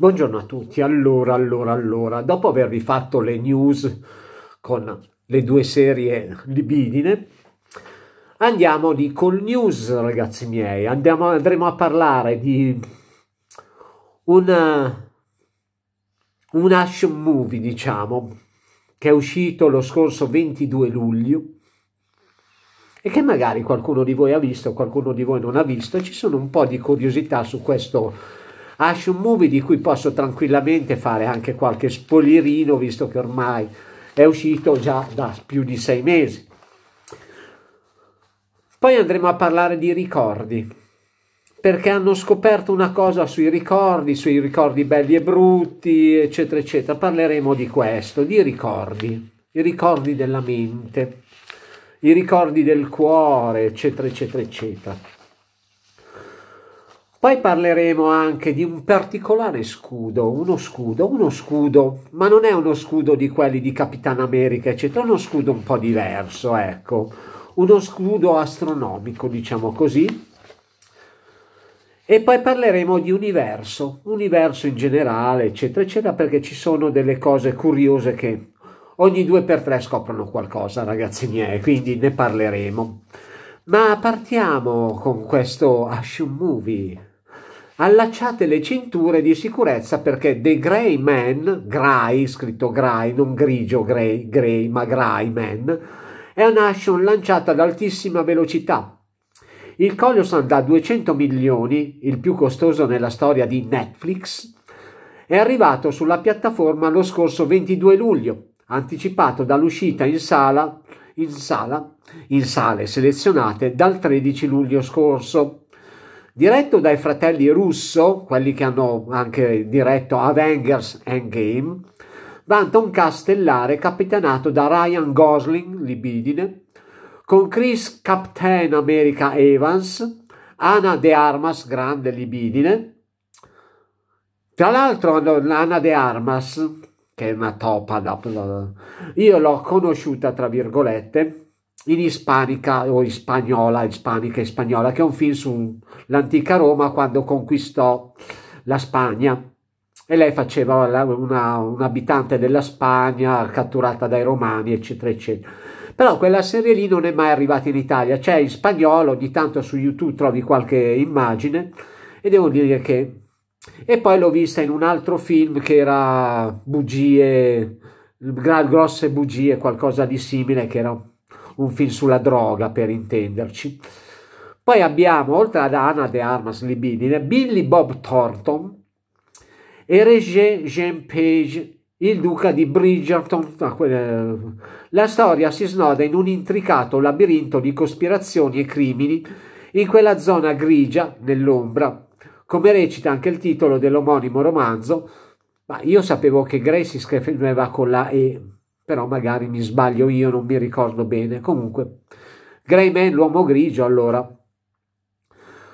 Buongiorno a tutti. Allora, allora, allora, dopo avervi fatto le news con le due serie libidine, andiamo di col news, ragazzi miei. Andiamo, andremo a parlare di una, eh, un action movie, diciamo, che è uscito lo scorso 22 luglio e che magari qualcuno di voi ha visto, qualcuno di voi non ha visto. Ci sono un po' di curiosità su questo action movie di cui posso tranquillamente fare anche qualche spoglierino visto che ormai è uscito già da più di sei mesi. Poi andremo a parlare di ricordi, perché hanno scoperto una cosa sui ricordi, sui ricordi belli e brutti, eccetera, eccetera. Parleremo di questo, di ricordi, i ricordi della mente, i ricordi del cuore, eccetera, eccetera, eccetera. Poi parleremo anche di un particolare scudo, uno scudo, uno scudo, ma non è uno scudo di quelli di Capitan America, eccetera, uno scudo un po' diverso, ecco, uno scudo astronomico, diciamo così. E poi parleremo di universo, universo in generale, eccetera, eccetera, perché ci sono delle cose curiose che ogni due per tre scoprono qualcosa, ragazzi miei, quindi ne parleremo. Ma partiamo con questo Ashun Movie allacciate le cinture di sicurezza perché The Grey Man, Gray, scritto Grey, non grigio Grey, Grey ma Grey Man, è un action lanciato ad altissima velocità. Il Coliosan da 200 milioni, il più costoso nella storia di Netflix, è arrivato sulla piattaforma lo scorso 22 luglio, anticipato dall'uscita in sala, in sala, in sale selezionate dal 13 luglio scorso diretto dai fratelli Russo, quelli che hanno anche diretto Avengers Endgame, vanta un cast stellare capitanato da Ryan Gosling, libidine, con Chris Captain America Evans, Ana De Armas, grande libidine. Tra l'altro Ana De Armas, che è una topa, io l'ho conosciuta tra virgolette, in ispanica o in spagnola, ispanica e spagnola, che è un film sull'antica Roma quando conquistò la Spagna e lei faceva una, abitante della Spagna catturata dai romani, eccetera, eccetera. Però quella serie lì non è mai arrivata in Italia, c'è in spagnolo, ogni tanto su YouTube trovi qualche immagine e devo dire che... E poi l'ho vista in un altro film che era bugie, grosse bugie, qualcosa di simile, che era un film sulla droga per intenderci. Poi abbiamo, oltre ad Anna de Armas Libidine, Billy Bob Thornton e Regé Jean Page, il duca di Bridgerton. Ah, eh, la storia si snoda in un intricato labirinto di cospirazioni e crimini in quella zona grigia nell'ombra, come recita anche il titolo dell'omonimo romanzo. Ma io sapevo che Gray si scriveva con la E, però magari mi sbaglio io, non mi ricordo bene. Comunque, Man, l'uomo grigio, allora.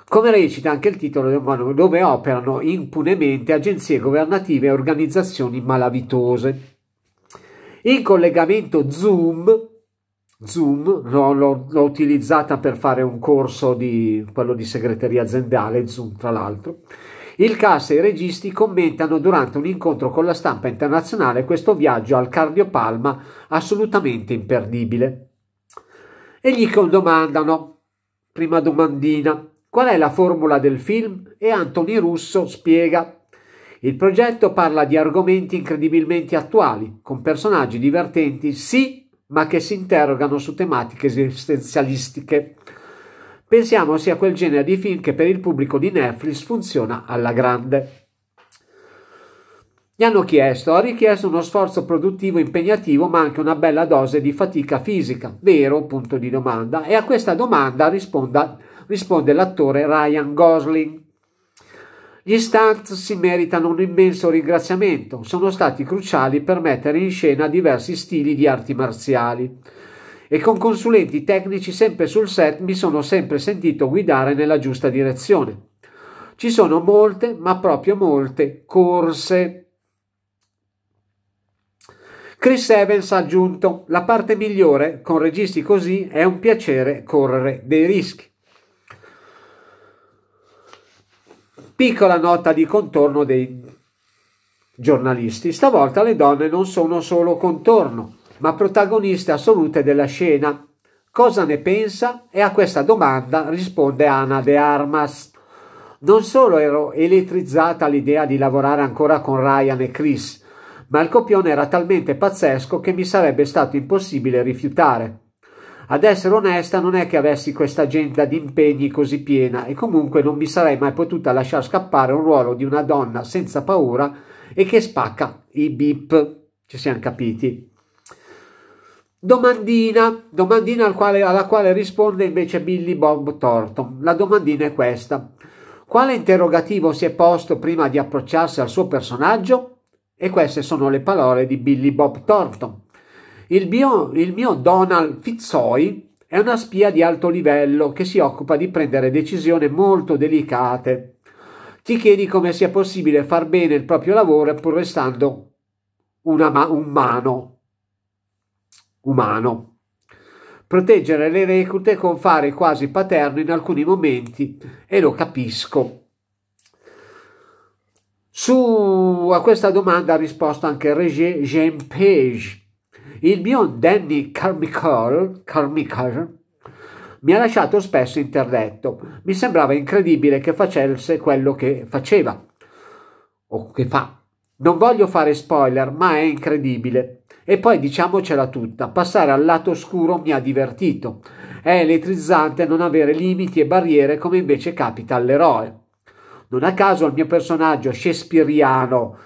Come recita anche il titolo dove operano impunemente agenzie governative e organizzazioni malavitose. In collegamento Zoom, Zoom no, l'ho, utilizzata per fare un corso di quello di segreteria aziendale, Zoom tra l'altro, il cast e i registi commentano durante un incontro con la stampa internazionale questo viaggio al cardiopalma assolutamente imperdibile. E gli domandano, prima domandina, qual è la formula del film e Anthony Russo spiega. Il progetto parla di argomenti incredibilmente attuali, con personaggi divertenti sì, ma che si interrogano su tematiche esistenzialistiche pensiamo sia quel genere di film che per il pubblico di Netflix funziona alla grande. Gli hanno chiesto, ha richiesto uno sforzo produttivo impegnativo ma anche una bella dose di fatica fisica, vero? Punto di domanda. E a questa domanda risponda, risponde l'attore Ryan Gosling. Gli stunt si meritano un immenso ringraziamento, sono stati cruciali per mettere in scena diversi stili di arti marziali e con consulenti tecnici sempre sul set mi sono sempre sentito guidare nella giusta direzione. Ci sono molte, ma proprio molte, corse. Chris Evans ha aggiunto, la parte migliore con registi così è un piacere correre dei rischi. Piccola nota di contorno dei giornalisti. Stavolta le donne non sono solo contorno, ma protagoniste assolute della scena. Cosa ne pensa? E a questa domanda risponde Anna de Armas. Non solo ero elettrizzata all'idea di lavorare ancora con Ryan e Chris, ma il copione era talmente pazzesco che mi sarebbe stato impossibile rifiutare. Ad essere onesta, non è che avessi questa agenda di impegni così piena e comunque non mi sarei mai potuta lasciar scappare un ruolo di una donna senza paura e che spacca i bip. Ci siamo capiti. Domandina, domandina al quale, alla quale risponde invece Billy Bob Thornton. La domandina è questa. Quale interrogativo si è posto prima di approcciarsi al suo personaggio? E queste sono le parole di Billy Bob Thornton. Il mio, il mio Donald Fitzoi è una spia di alto livello che si occupa di prendere decisioni molto delicate. Ti chiedi come sia possibile far bene il proprio lavoro pur restando una un mano, umano. Proteggere le reclute con fare quasi paterno in alcuni momenti e lo capisco. Su a questa domanda ha risposto anche Regé Jean Page. Il mio Danny Carmichael, Carmichael mi ha lasciato spesso interdetto. Mi sembrava incredibile che facesse quello che faceva o che fa. Non voglio fare spoiler, ma è incredibile. E poi diciamocela tutta, passare al lato oscuro mi ha divertito. È elettrizzante non avere limiti e barriere come invece capita all'eroe. Non a caso il mio personaggio shakespeariano,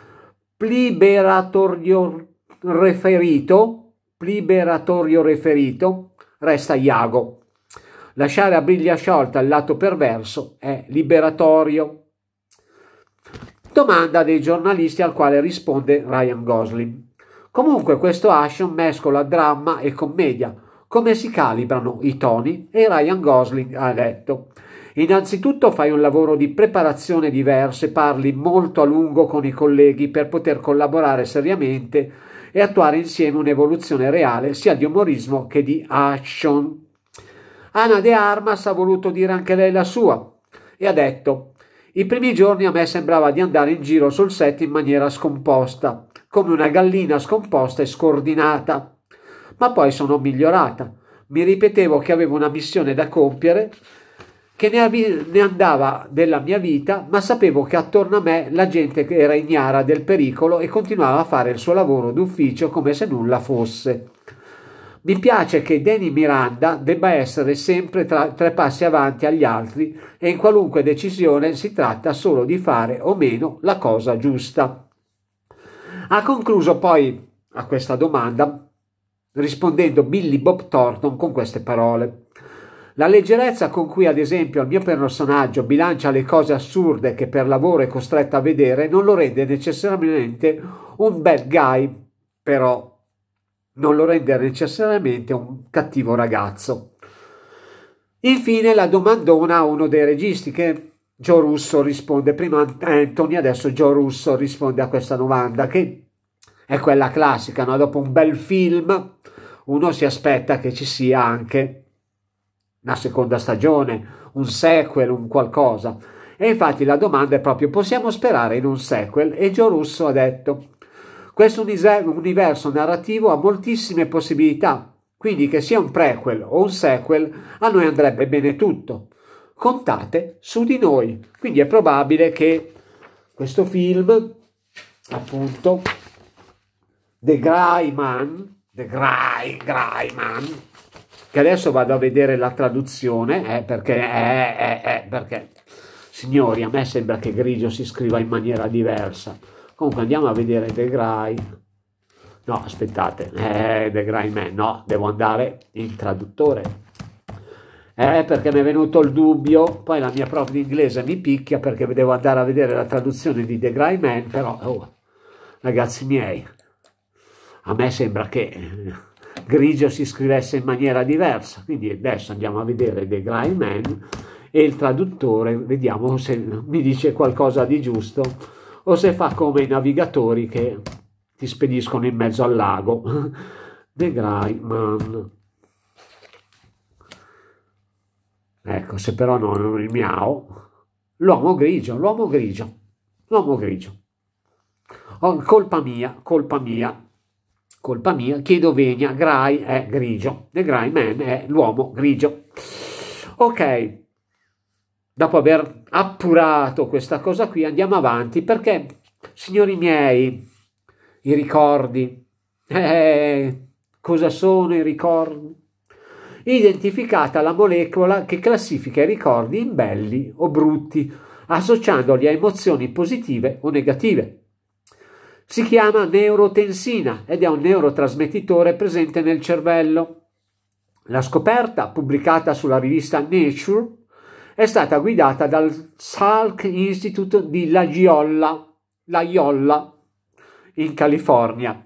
pliberatorio referito, pliberatorio referito, resta Iago. Lasciare a briglia sciolta il lato perverso è liberatorio. Domanda dei giornalisti al quale risponde Ryan Gosling. Comunque questo Ashon mescola dramma e commedia, come si calibrano i toni e Ryan Gosling ha detto. Innanzitutto fai un lavoro di preparazione diverso e parli molto a lungo con i colleghi per poter collaborare seriamente e attuare insieme un'evoluzione reale sia di umorismo che di action. Ana De Armas ha voluto dire anche lei la sua e ha detto i primi giorni a me sembrava di andare in giro sul set in maniera scomposta, come una gallina scomposta e scordinata. Ma poi sono migliorata. Mi ripetevo che avevo una missione da compiere, che ne, ne andava della mia vita, ma sapevo che attorno a me la gente era ignara del pericolo e continuava a fare il suo lavoro d'ufficio come se nulla fosse. Mi piace che Danny Miranda debba essere sempre tra, tre passi avanti agli altri e in qualunque decisione si tratta solo di fare o meno la cosa giusta. Ha concluso poi a questa domanda rispondendo Billy Bob Thornton con queste parole. La leggerezza con cui, ad esempio, il mio personaggio bilancia le cose assurde che per lavoro è costretto a vedere non lo rende necessariamente un bad guy, però non lo rende necessariamente un cattivo ragazzo. Infine la domandona a uno dei registi che Joe Russo risponde, prima Anthony, eh, adesso Joe Russo risponde a questa domanda, che è quella classica, no? dopo un bel film uno si aspetta che ci sia anche una seconda stagione, un sequel, un qualcosa. E infatti la domanda è proprio, possiamo sperare in un sequel? E Joe Russo ha detto, questo universo narrativo ha moltissime possibilità, quindi che sia un prequel o un sequel, a noi andrebbe bene tutto contate su di noi. Quindi è probabile che questo film, appunto, The Graiman, The Grai, Graiman, che adesso vado a vedere la traduzione, eh, perché, eh, eh, perché, signori, a me sembra che Grigio si scriva in maniera diversa. Comunque andiamo a vedere The Grai. No, aspettate, eh, The Grai Man, no, devo andare in traduttore eh, perché mi è venuto il dubbio, poi la mia prof di inglese mi picchia perché devo andare a vedere la traduzione di The Grey Man, però oh, ragazzi miei, a me sembra che eh, Grigio si scrivesse in maniera diversa, quindi adesso andiamo a vedere The Grey Man e il traduttore, vediamo se mi dice qualcosa di giusto o se fa come i navigatori che ti spediscono in mezzo al lago. The Grey Man. se però non il miau, l'uomo grigio, l'uomo grigio, l'uomo grigio. Oh, colpa mia, colpa mia, colpa mia, chiedo venia, Grai è grigio, The Grai Man è l'uomo grigio. Ok, dopo aver appurato questa cosa qui andiamo avanti perché, signori miei, i ricordi, eh, cosa sono i ricordi? identificata la molecola che classifica i ricordi in belli o brutti, associandoli a emozioni positive o negative. Si chiama neurotensina ed è un neurotrasmettitore presente nel cervello. La scoperta, pubblicata sulla rivista Nature, è stata guidata dal Salk Institute di La Giolla, La Giolla in California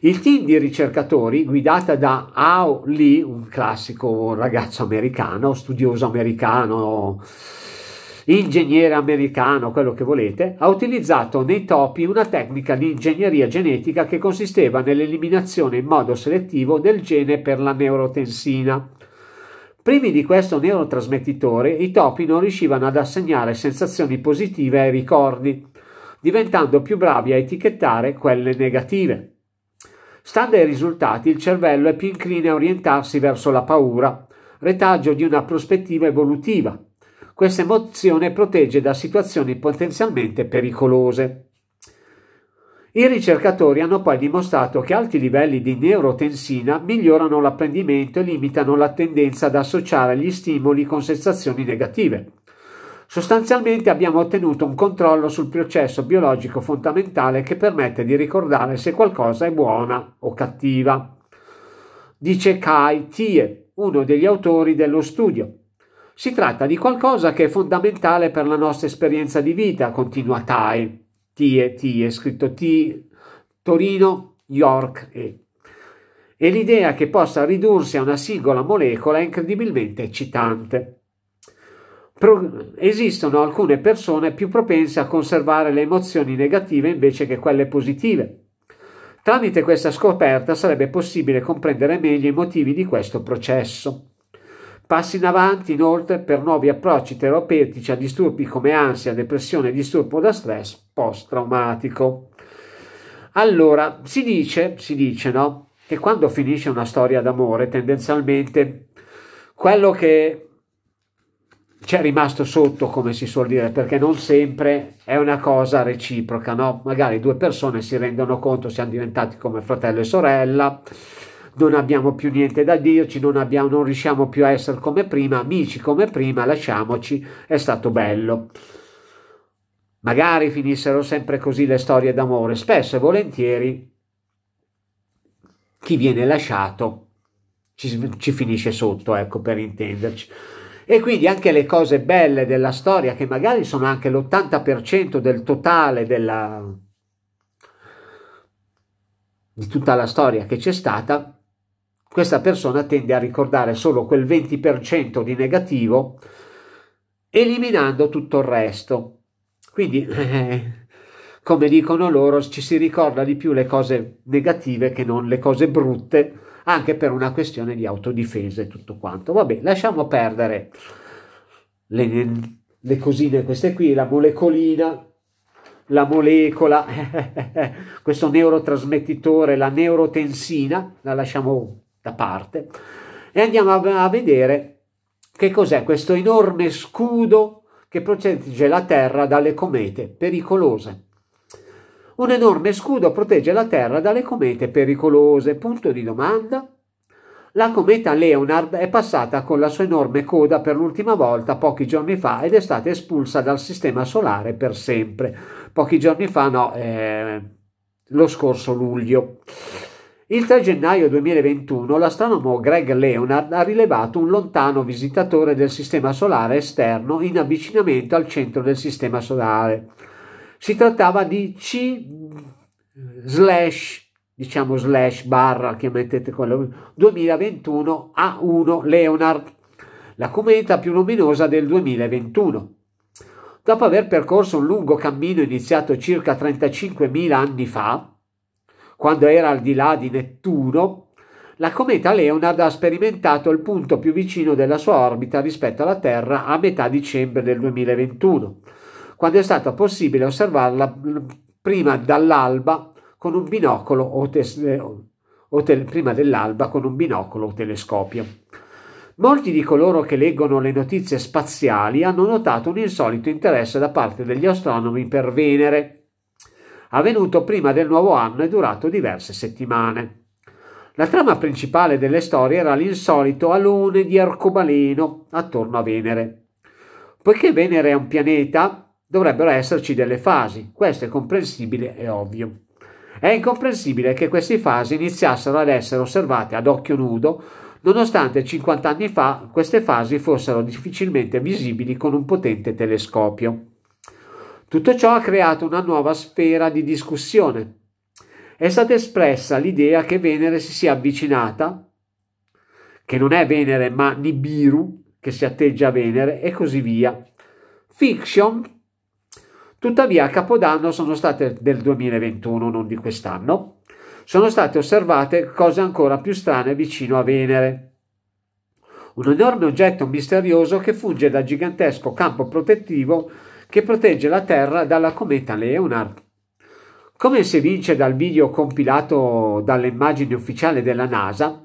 il team di ricercatori, guidata da Ao Lee, un classico ragazzo americano, studioso americano, ingegnere americano, quello che volete, ha utilizzato nei topi una tecnica di ingegneria genetica che consisteva nell'eliminazione in modo selettivo del gene per la neurotensina. Privi di questo neurotrasmettitore, i topi non riuscivano ad assegnare sensazioni positive ai ricordi, diventando più bravi a etichettare quelle negative. Stando ai risultati, il cervello è più incline a orientarsi verso la paura, retaggio di una prospettiva evolutiva. Questa emozione protegge da situazioni potenzialmente pericolose. I ricercatori hanno poi dimostrato che alti livelli di neurotensina migliorano l'apprendimento e limitano la tendenza ad associare gli stimoli con sensazioni negative. Sostanzialmente abbiamo ottenuto un controllo sul processo biologico fondamentale che permette di ricordare se qualcosa è buona o cattiva. Dice Kai Tie, uno degli autori dello studio. Si tratta di qualcosa che è fondamentale per la nostra esperienza di vita, continua Tai. Tie, Tie, scritto T, Torino, York e. E l'idea che possa ridursi a una singola molecola è incredibilmente eccitante esistono alcune persone più propense a conservare le emozioni negative invece che quelle positive. Tramite questa scoperta sarebbe possibile comprendere meglio i motivi di questo processo. Passi in avanti inoltre per nuovi approcci terapeutici a disturbi come ansia, depressione e disturbo da stress post-traumatico. Allora, si dice, si dice, no? Che quando finisce una storia d'amore, tendenzialmente quello che c'è rimasto sotto, come si suol dire, perché non sempre è una cosa reciproca, no? Magari due persone si rendono conto, siamo diventati come fratello e sorella, non abbiamo più niente da dirci, non, abbiamo, non riusciamo più a essere come prima, amici come prima, lasciamoci, è stato bello. Magari finissero sempre così le storie d'amore, spesso e volentieri chi viene lasciato ci, ci finisce sotto, ecco, per intenderci. E quindi anche le cose belle della storia, che magari sono anche l'80% del totale della, di tutta la storia che c'è stata, questa persona tende a ricordare solo quel 20% di negativo, eliminando tutto il resto. Quindi, eh, come dicono loro, ci si ricorda di più le cose negative che non le cose brutte anche per una questione di autodifesa e tutto quanto. Vabbè, lasciamo perdere le, le cosine queste qui, la molecolina, la molecola, questo neurotrasmettitore, la neurotensina, la lasciamo da parte e andiamo a, a vedere che cos'è questo enorme scudo che protegge la Terra dalle comete pericolose. Un enorme scudo protegge la Terra dalle comete pericolose. Punto di domanda. La cometa Leonard è passata con la sua enorme coda per l'ultima volta pochi giorni fa ed è stata espulsa dal Sistema Solare per sempre. Pochi giorni fa, no, eh, lo scorso luglio. Il 3 gennaio 2021 l'astronomo Greg Leonard ha rilevato un lontano visitatore del Sistema Solare esterno in avvicinamento al centro del Sistema Solare. Si trattava di C slash diciamo slash barra che mettete quello 2021 A1 Leonard la cometa più luminosa del 2021 dopo aver percorso un lungo cammino iniziato circa 35.000 anni fa quando era al di là di Nettuno la cometa Leonard ha sperimentato il punto più vicino della sua orbita rispetto alla Terra a metà dicembre del 2021 quando è stato possibile osservarla prima dall'alba con un binocolo o, o prima dell'alba con un binocolo o telescopio. Molti di coloro che leggono le notizie spaziali hanno notato un insolito interesse da parte degli astronomi per Venere, avvenuto prima del nuovo anno e durato diverse settimane. La trama principale delle storie era l'insolito alone di arcobaleno attorno a Venere. Poiché Venere è un pianeta, Dovrebbero esserci delle fasi, questo è comprensibile e ovvio. È incomprensibile che queste fasi iniziassero ad essere osservate ad occhio nudo, nonostante 50 anni fa queste fasi fossero difficilmente visibili con un potente telescopio. Tutto ciò ha creato una nuova sfera di discussione. È stata espressa l'idea che Venere si sia avvicinata, che non è Venere ma Nibiru, che si atteggia a Venere, e così via. Fiction Tuttavia a Capodanno sono state del 2021, non di quest'anno, sono state osservate cose ancora più strane vicino a Venere. Un enorme oggetto misterioso che funge da gigantesco campo protettivo che protegge la Terra dalla cometa Leonard. Come si evince dal video compilato dalle immagini ufficiali della NASA,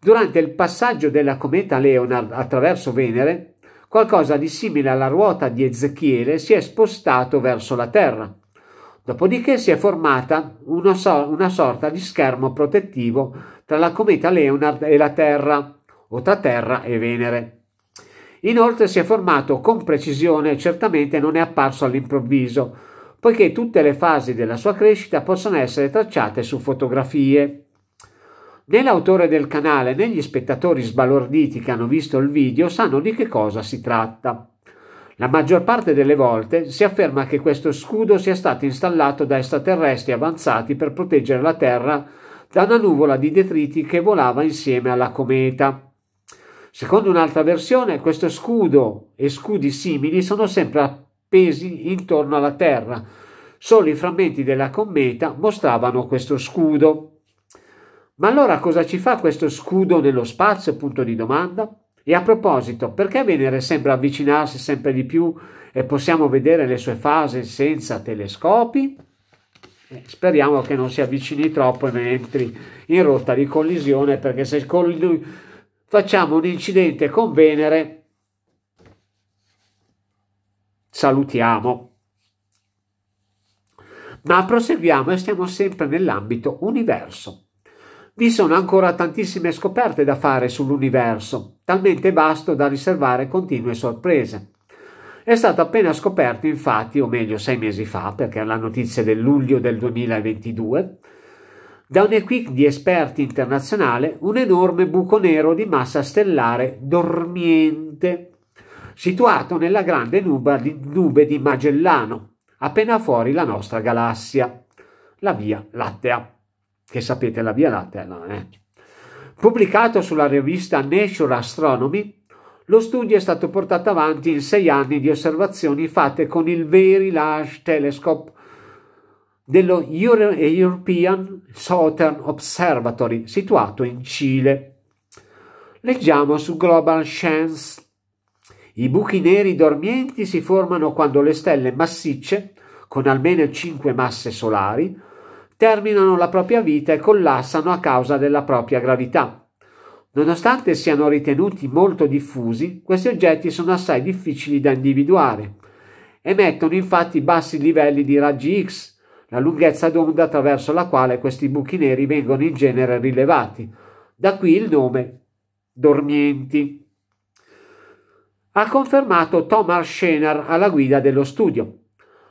durante il passaggio della cometa Leonard attraverso Venere, qualcosa di simile alla ruota di Ezechiele si è spostato verso la terra. Dopodiché si è formata una, so- una sorta di schermo protettivo tra la cometa Leonard e la Terra, o tra Terra e Venere. Inoltre si è formato con precisione e certamente non è apparso all'improvviso, poiché tutte le fasi della sua crescita possono essere tracciate su fotografie. Né l'autore del canale né gli spettatori sbalorditi che hanno visto il video sanno di che cosa si tratta. La maggior parte delle volte si afferma che questo scudo sia stato installato da extraterrestri avanzati per proteggere la Terra da una nuvola di detriti che volava insieme alla cometa. Secondo un'altra versione, questo scudo e scudi simili sono sempre appesi intorno alla Terra. Solo i frammenti della cometa mostravano questo scudo. Ma allora cosa ci fa questo scudo nello spazio? Punto di domanda. E a proposito, perché Venere sembra avvicinarsi sempre di più e possiamo vedere le sue fasi senza telescopi? Eh, speriamo che non si avvicini troppo e non entri in rotta di collisione perché se facciamo un incidente con Venere salutiamo. Ma proseguiamo e stiamo sempre nell'ambito universo. Vi sono ancora tantissime scoperte da fare sull'universo, talmente vasto da riservare continue sorprese. È stato appena scoperto, infatti, o meglio sei mesi fa, perché è la notizia del luglio del 2022, da un equipe di esperti internazionale un enorme buco nero di massa stellare dormiente, situato nella grande nube di Magellano, appena fuori la nostra galassia, la Via Lattea che sapete la Via Lattea no, eh? Pubblicato sulla rivista Nature Astronomy, lo studio è stato portato avanti in sei anni di osservazioni fatte con il Very Large Telescope dello Euro European Southern Observatory situato in Cile. Leggiamo su Global Science. I buchi neri dormienti si formano quando le stelle massicce, con almeno 5 masse solari, terminano la propria vita e collassano a causa della propria gravità. Nonostante siano ritenuti molto diffusi, questi oggetti sono assai difficili da individuare. Emettono infatti bassi livelli di raggi X, la lunghezza d'onda attraverso la quale questi buchi neri vengono in genere rilevati. Da qui il nome dormienti. Ha confermato Thomas Schener alla guida dello studio.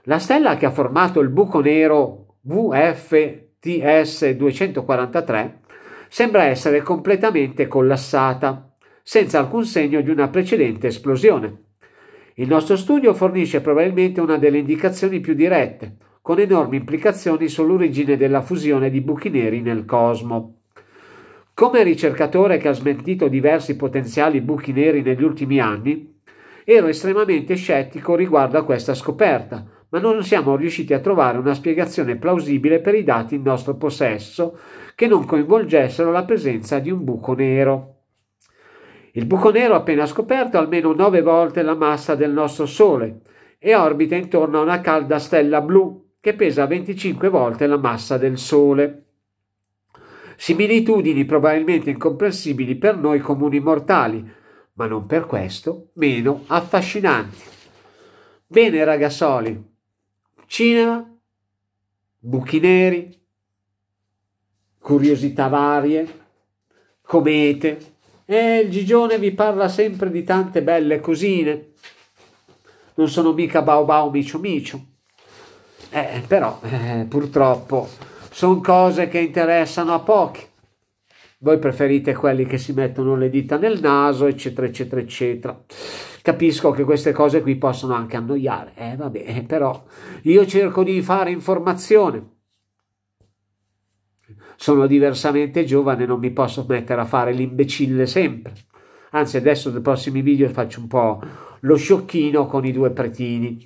La stella che ha formato il buco nero VFTS 243 sembra essere completamente collassata, senza alcun segno di una precedente esplosione. Il nostro studio fornisce probabilmente una delle indicazioni più dirette, con enormi implicazioni sull'origine della fusione di buchi neri nel cosmo. Come ricercatore che ha smentito diversi potenziali buchi neri negli ultimi anni, ero estremamente scettico riguardo a questa scoperta, ma non siamo riusciti a trovare una spiegazione plausibile per i dati in nostro possesso che non coinvolgessero la presenza di un buco nero. Il buco nero appena scoperto ha almeno nove volte la massa del nostro Sole e orbita intorno a una calda stella blu che pesa 25 volte la massa del Sole. Similitudini probabilmente incomprensibili per noi comuni mortali, ma non per questo meno affascinanti. Bene ragazzoli, Cinema, buchi neri, curiosità varie, comete. E il Gigione vi parla sempre di tante belle cosine. Non sono mica Baobao Micio Micio. Eh, però, eh, purtroppo, sono cose che interessano a pochi. Voi preferite quelli che si mettono le dita nel naso, eccetera, eccetera, eccetera capisco che queste cose qui possono anche annoiare, eh, vabbè, eh, però io cerco di fare informazione. Sono diversamente giovane, non mi posso mettere a fare l'imbecille sempre. Anzi, adesso nei prossimi video faccio un po' lo sciocchino con i due pretini.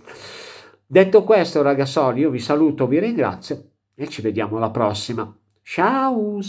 Detto questo, ragazzoli, io vi saluto, vi ringrazio e ci vediamo alla prossima. Ciao!